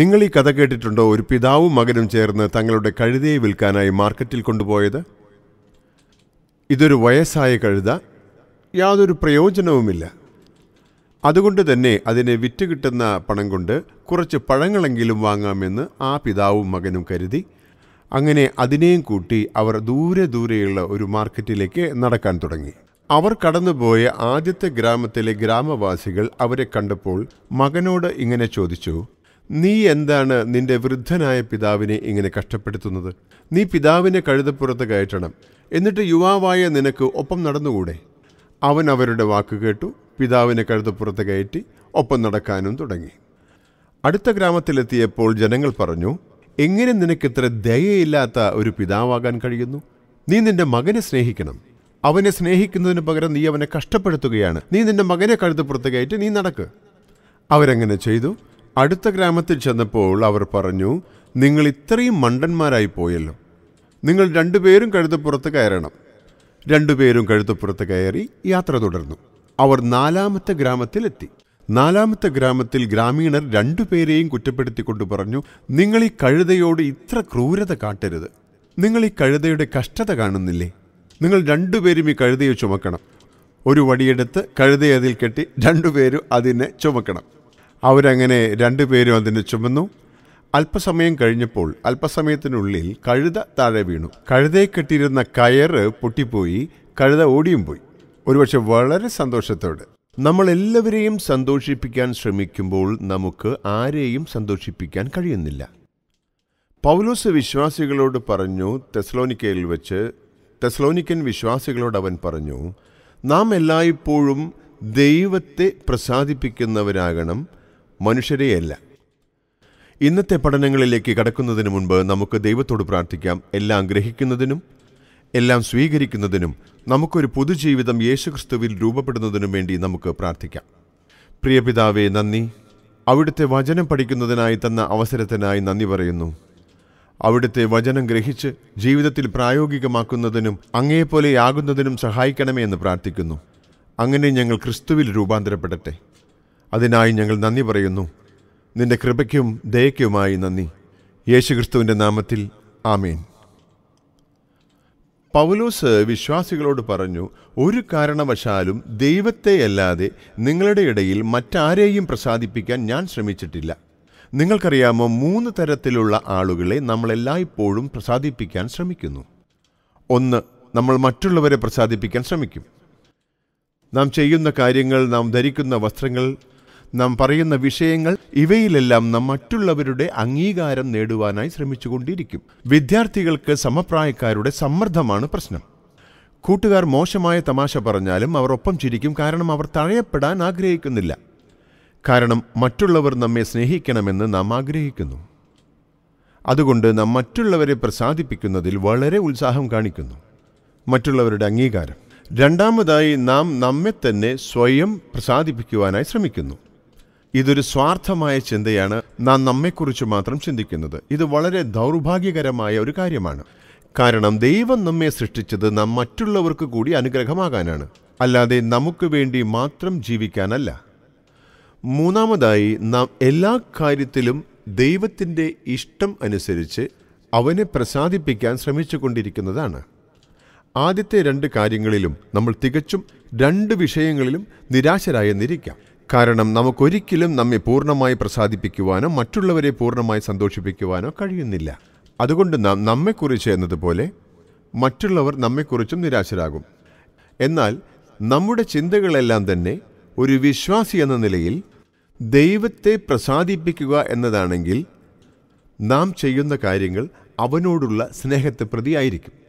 നിങ്ങൾ ഈ കഥ കേട്ടിട്ടുണ്ടോ ഒരു പിതാവും മകനും ചേർന്ന് തങ്ങളുടെ കഴുതയെ വിൽക്കാനായി മാർക്കറ്റിൽ കൊണ്ടുപോയത് ഇതൊരു വയസ്സായ കഴുത യാതൊരു പ്രയോജനവുമില്ല അതുകൊണ്ട് തന്നെ അതിനെ വിറ്റ് കിട്ടുന്ന പണം കൊണ്ട് കുറച്ച് പഴങ്ങളെങ്കിലും വാങ്ങാമെന്ന് ആ പിതാവും മകനും കരുതി അങ്ങനെ അതിനെയും കൂട്ടി അവർ ദൂരെ ദൂരെയുള്ള ഒരു മാർക്കറ്റിലേക്ക് നടക്കാൻ തുടങ്ങി അവർ കടന്നുപോയ ആദ്യത്തെ ഗ്രാമത്തിലെ ഗ്രാമവാസികൾ അവരെ കണ്ടപ്പോൾ മകനോട് ഇങ്ങനെ ചോദിച്ചു നീ എന്താണ് നിന്റെ വൃദ്ധനായ പിതാവിനെ ഇങ്ങനെ കഷ്ടപ്പെടുത്തുന്നത് നീ പിതാവിനെ കഴുതപ്പുറത്ത് കയറ്റണം എന്നിട്ട് യുവാവായ നിനക്ക് ഒപ്പം നടന്നുകൂടെ അവൻ അവരുടെ വാക്ക് കേട്ടു പിതാവിനെ കഴുതപ്പുറത്ത് കയറ്റി ഒപ്പം നടക്കാനും തുടങ്ങി അടുത്ത ഗ്രാമത്തിലെത്തിയപ്പോൾ ജനങ്ങൾ പറഞ്ഞു എങ്ങനെ നിനക്കിത്ര ദയയില്ലാത്ത ഒരു പിതാവാകാൻ കഴിയുന്നു നീ നിന്റെ മകനെ സ്നേഹിക്കണം അവനെ സ്നേഹിക്കുന്നതിന് പകരം നീ അവനെ കഷ്ടപ്പെടുത്തുകയാണ് നീ നിന്റെ മകനെ കഴുതപ്പുറത്ത് കയറ്റി നീ നടക്ക് അവരങ്ങനെ ചെയ്തു അടുത്ത ഗ്രാമത്തിൽ ചെന്നപ്പോൾ അവർ പറഞ്ഞു നിങ്ങൾ ഇത്രയും മണ്ടന്മാരായി പോയല്ലോ നിങ്ങൾ രണ്ടുപേരും കഴുത്തപ്പുറത്ത് കയറണം രണ്ടുപേരും കഴുത്തപ്പുറത്ത് കയറി യാത്ര തുടർന്നു അവർ നാലാമത്തെ ഗ്രാമത്തിലെത്തി നാലാമത്തെ ഗ്രാമത്തിൽ ഗ്രാമീണർ രണ്ടുപേരെയും കുറ്റപ്പെടുത്തിക്കൊണ്ട് പറഞ്ഞു നിങ്ങൾ ഈ കഴുതയോട് ഇത്ര ക്രൂരത കാട്ടരുത് നിങ്ങൾ ഈ കഴുതയുടെ കഷ്ടത കാണുന്നില്ലേ നിങ്ങൾ രണ്ടുപേരും ഈ കഴുതയെ ചുമക്കണം ഒരു വടിയെടുത്ത് കഴുതയതിൽ കെട്ടി രണ്ടുപേരും അതിനെ ചുമക്കണം അവരങ്ങനെ രണ്ടുപേരും അതിന് ചുമന്നു അല്പസമയം കഴിഞ്ഞപ്പോൾ അല്പസമയത്തിനുള്ളിൽ കഴുത താഴെ വീണു കഴുതയെ കെട്ടിയിരുന്ന കയറ് പൊട്ടിപ്പോയി കഴുത ഓടിയും പോയി ഒരുപക്ഷെ വളരെ സന്തോഷത്തോടെ നമ്മൾ എല്ലാവരെയും സന്തോഷിപ്പിക്കാൻ ശ്രമിക്കുമ്പോൾ നമുക്ക് ആരെയും സന്തോഷിപ്പിക്കാൻ കഴിയുന്നില്ല പൗലോസ് വിശ്വാസികളോട് പറഞ്ഞു തെസ്ലോനിക്കയിൽ വെച്ച് തെസ്ലോനിക്കൻ വിശ്വാസികളോട് അവൻ പറഞ്ഞു നാം എല്ലായ്പ്പോഴും ദൈവത്തെ പ്രസാദിപ്പിക്കുന്നവരാകണം മനുഷ്യരെയല്ല ഇന്നത്തെ പഠനങ്ങളിലേക്ക് കടക്കുന്നതിന് മുൻപ് നമുക്ക് ദൈവത്തോട് പ്രാർത്ഥിക്കാം എല്ലാം ഗ്രഹിക്കുന്നതിനും എല്ലാം സ്വീകരിക്കുന്നതിനും നമുക്കൊരു പൊതുജീവിതം യേശുക്രിസ്തുവിൽ രൂപപ്പെടുന്നതിനും വേണ്ടി നമുക്ക് പ്രാർത്ഥിക്കാം പ്രിയപിതാവേ നന്ദി അവിടുത്തെ വചനം പഠിക്കുന്നതിനായി തന്ന അവസരത്തിനായി നന്ദി പറയുന്നു അവിടുത്തെ വചനം ഗ്രഹിച്ച് ജീവിതത്തിൽ പ്രായോഗികമാക്കുന്നതിനും അങ്ങേപ്പോലെയാകുന്നതിനും സഹായിക്കണമേ എന്ന് പ്രാർത്ഥിക്കുന്നു അങ്ങനെ ഞങ്ങൾ ക്രിസ്തുവിൽ രൂപാന്തരപ്പെടട്ടെ അതിനായി ഞങ്ങൾ നന്ദി പറയുന്നു നിന്റെ കൃപയ്ക്കും ദയയ്ക്കുമായി നന്ദി യേശുക്രിസ്തുവിൻ്റെ നാമത്തിൽ ആമീൻ പൗലോസ് വിശ്വാസികളോട് പറഞ്ഞു ഒരു കാരണവശാലും ദൈവത്തെയല്ലാതെ നിങ്ങളുടെ ഇടയിൽ മറ്റാരെയും പ്രസാദിപ്പിക്കാൻ ഞാൻ ശ്രമിച്ചിട്ടില്ല നിങ്ങൾക്കറിയാമോ മൂന്ന് തരത്തിലുള്ള ആളുകളെ നമ്മളെല്ലായ്പ്പോഴും പ്രസാദിപ്പിക്കാൻ ശ്രമിക്കുന്നു ഒന്ന് നമ്മൾ മറ്റുള്ളവരെ പ്രസാദിപ്പിക്കാൻ ശ്രമിക്കും നാം ചെയ്യുന്ന കാര്യങ്ങൾ നാം ധരിക്കുന്ന വസ്ത്രങ്ങൾ നാം പറയുന്ന വിഷയങ്ങൾ ഇവയിലെല്ലാം നാം മറ്റുള്ളവരുടെ അംഗീകാരം നേടുവാനായി ശ്രമിച്ചുകൊണ്ടിരിക്കും വിദ്യാർത്ഥികൾക്ക് സമപ്രായക്കാരുടെ സമ്മർദ്ദമാണ് പ്രശ്നം കൂട്ടുകാർ മോശമായ തമാശ പറഞ്ഞാലും അവർ ഒപ്പം ചിരിക്കും കാരണം അവർ തഴയപ്പെടാൻ ആഗ്രഹിക്കുന്നില്ല കാരണം മറ്റുള്ളവർ നമ്മെ സ്നേഹിക്കണമെന്ന് നാം ആഗ്രഹിക്കുന്നു അതുകൊണ്ട് നാം മറ്റുള്ളവരെ പ്രസാദിപ്പിക്കുന്നതിൽ വളരെ ഉത്സാഹം കാണിക്കുന്നു മറ്റുള്ളവരുടെ അംഗീകാരം രണ്ടാമതായി നാം നമ്മെ തന്നെ സ്വയം പ്രസാദിപ്പിക്കുവാനായി ശ്രമിക്കുന്നു ഇതൊരു സ്വാർത്ഥമായ ചിന്തയാണ് നാം നമ്മെക്കുറിച്ച് മാത്രം ചിന്തിക്കുന്നത് ഇത് വളരെ ദൗർഭാഗ്യകരമായ ഒരു കാര്യമാണ് കാരണം ദൈവം നമ്മെ സൃഷ്ടിച്ചത് നാം മറ്റുള്ളവർക്ക് കൂടി അനുഗ്രഹമാകാനാണ് അല്ലാതെ നമുക്ക് വേണ്ടി മാത്രം ജീവിക്കാനല്ല മൂന്നാമതായി നാം എല്ലാ കാര്യത്തിലും ദൈവത്തിൻ്റെ ഇഷ്ടം അനുസരിച്ച് അവനെ പ്രസാദിപ്പിക്കാൻ ശ്രമിച്ചുകൊണ്ടിരിക്കുന്നതാണ് ആദ്യത്തെ രണ്ട് കാര്യങ്ങളിലും നമ്മൾ തികച്ചും രണ്ട് വിഷയങ്ങളിലും നിരാശരായെന്നിരിക്കാം കാരണം നമുക്കൊരിക്കലും നമ്മെ പൂർണ്ണമായി പ്രസാദിപ്പിക്കുവാനോ മറ്റുള്ളവരെ പൂർണ്ണമായി സന്തോഷിപ്പിക്കുവാനോ കഴിയുന്നില്ല അതുകൊണ്ട് നാം നമ്മെക്കുറിച്ച് എന്നതുപോലെ മറ്റുള്ളവർ നമ്മെക്കുറിച്ചും നിരാശരാകും എന്നാൽ നമ്മുടെ ചിന്തകളെല്ലാം തന്നെ ഒരു വിശ്വാസി എന്ന നിലയിൽ ദൈവത്തെ പ്രസാദിപ്പിക്കുക എന്നതാണെങ്കിൽ നാം ചെയ്യുന്ന കാര്യങ്ങൾ അവനോടുള്ള സ്നേഹത്തെ പ്രതിയായിരിക്കും